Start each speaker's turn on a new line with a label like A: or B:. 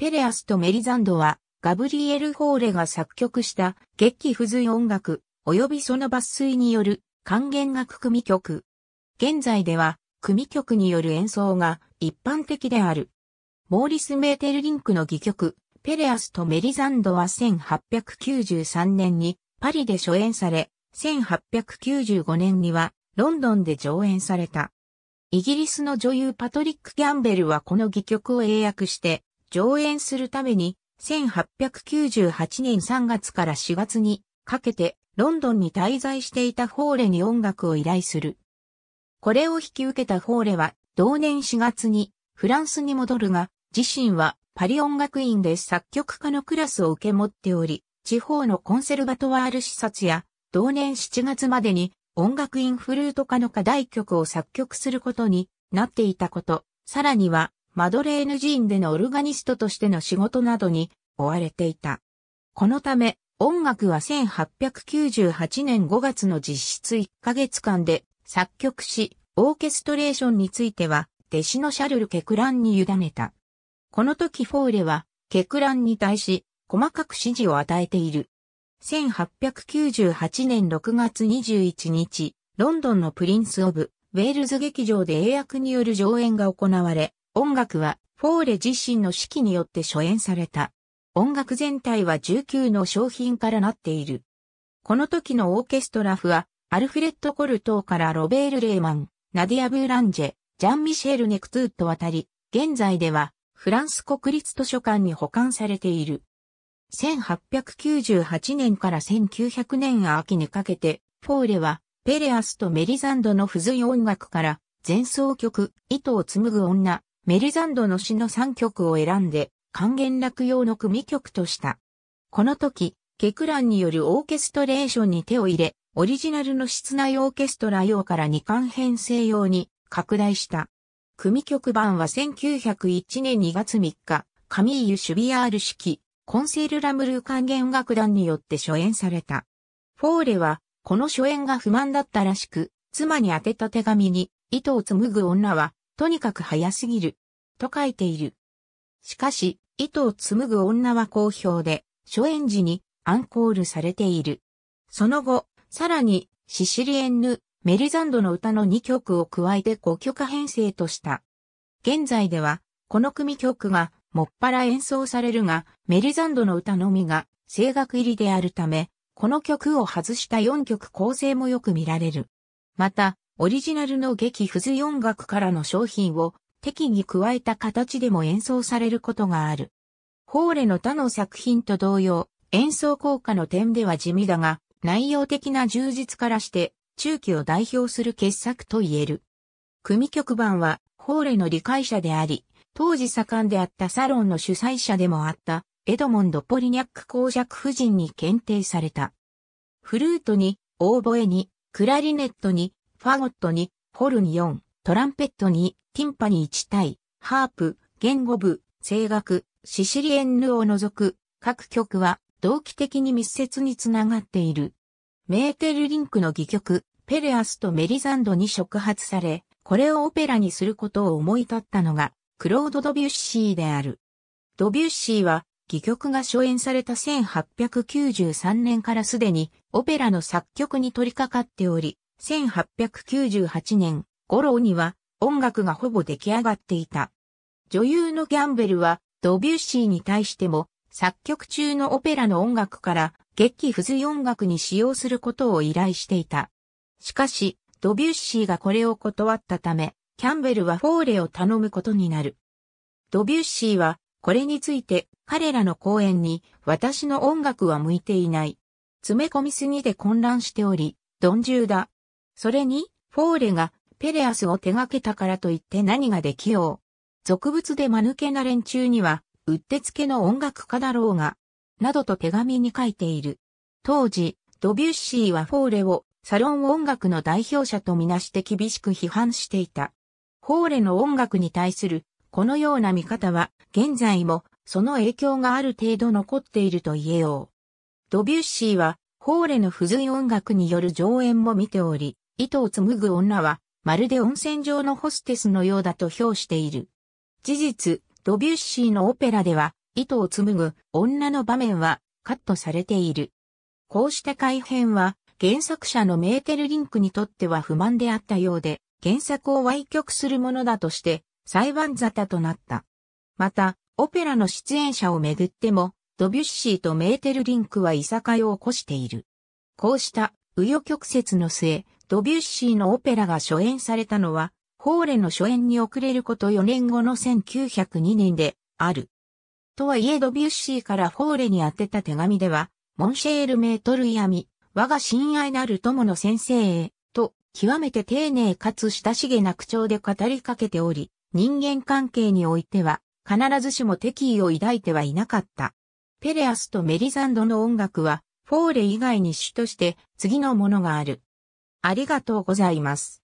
A: ペレアスとメリザンドは、ガブリエル・ホーレが作曲した、劇器付随音楽、及びその抜粋による、還元楽組曲。現在では、組曲による演奏が一般的である。モーリス・メーテルリンクの戯曲、ペレアスとメリザンドは1893年にパリで初演され、1895年にはロンドンで上演された。イギリスの女優パトリック・ギャンベルはこの戯曲を英訳して上演するために、1898年3月から4月にかけてロンドンに滞在していたフォーレに音楽を依頼する。これを引き受けたフォーレは同年4月にフランスに戻るが、自身はパリ音楽院で作曲家のクラスを受け持っており、地方のコンセルバトワール視察や、同年7月までに音楽院フルート科の課題曲を作曲することになっていたこと、さらにはマドレーヌ寺院でのオルガニストとしての仕事などに追われていた。このため、音楽は1898年5月の実質1ヶ月間で作曲し、オーケストレーションについては、弟子のシャルル・ケクランに委ねた。この時フォーレは、ケクランに対し、細かく指示を与えている。1898年6月21日、ロンドンのプリンス・オブ、ウェールズ劇場で英訳による上演が行われ、音楽はフォーレ自身の指揮によって初演された。音楽全体は19の商品からなっている。この時のオーケストラフは、アルフレッド・コルトーからロベール・レーマン、ナディア・ブーランジェ、ジャン・ミシェル・ネクトゥーと渡り、現在ではフランス国立図書館に保管されている。1898年から1900年秋にかけて、フォーレはペレアスとメリザンドの付随音楽から前奏曲、糸を紡ぐ女、メリザンドの詩の3曲を選んで、還元楽用の組曲とした。この時、ケクランによるオーケストレーションに手を入れ、オリジナルの室内オーケストラ用から二巻編成用に拡大した。組曲版は1901年2月3日、カミーユ・シュビアール式、コンセル・ラムルー還元楽団によって初演された。フォーレは、この初演が不満だったらしく、妻に宛てた手紙に、糸を紡ぐ女は、とにかく早すぎる、と書いている。しかし、糸を紡ぐ女は好評で、初演時にアンコールされている。その後、さらに、シシリエンヌ、メリザンドの歌の2曲を加えて5曲編成とした。現在では、この組曲が、もっぱら演奏されるが、メリザンドの歌のみが、声楽入りであるため、この曲を外した4曲構成もよく見られる。また、オリジナルの劇フズ音楽からの商品を適宜加えた形でも演奏されることがある。ホーレの他の作品と同様、演奏効果の点では地味だが、内容的な充実からして中期を代表する傑作と言える。組曲版は、ホーレの理解者であり、当時盛んであったサロンの主催者でもあった、エドモンド・ポリニャック公爵夫人に検定された。フルートに、オーボエに、クラリネットに、ファゴットに、ホルン4、トランペットに、ティンパニ1対、ハープ、言語部、声楽、シシリエンヌを除く各曲は同期的に密接につながっている。メーテルリンクの戯曲、ペレアスとメリザンドに触発され、これをオペラにすることを思い立ったのが、クロード・ドビュッシーである。ドビュッシーは、戯曲が初演された1893年からすでにオペラの作曲に取り掛かっており、1898年頃には音楽がほぼ出来上がっていた。女優のギャンベルはドビュッシーに対しても作曲中のオペラの音楽から劇付随音楽に使用することを依頼していた。しかし、ドビュッシーがこれを断ったため、キャンベルはフォーレを頼むことになる。ドビュッシーは、これについて彼らの講演に私の音楽は向いていない。詰め込みすぎて混乱しており、鈍重だ、それに、フォーレがペレアスを手掛けたからといって何ができよう。俗物で間抜けな連中には、うってつけの音楽家だろうが、などと手紙に書いている。当時、ドビュッシーはフォーレをサロン音楽の代表者とみなして厳しく批判していた。フォーレの音楽に対するこのような見方は現在もその影響がある程度残っていると言えよう。ドビュッシーはフォーレの付随音楽による上演も見ており、糸を紡ぐ女は、まるで温泉場のホステスのようだと評している。事実、ドビュッシーのオペラでは、糸を紡ぐ女の場面はカットされている。こうした改変は、原作者のメーテルリンクにとっては不満であったようで、原作を歪曲するものだとして、裁判沙汰となった。また、オペラの出演者をめぐっても、ドビュッシーとメーテルリンクはいさかいを起こしている。こうした、紆余曲折の末、ドビュッシーのオペラが初演されたのは、ホーレの初演に遅れること4年後の1902年である。とはいえドビュッシーからホーレに宛てた手紙では、モンシェールメートル闇、我が親愛なる友の先生へ、と、極めて丁寧かつ親しげな口調で語りかけており、人間関係においては、必ずしも敵意を抱いてはいなかった。ペレアスとメリザンドの音楽は、フォーレ以外に主として、次のものがある。ありがとうございます。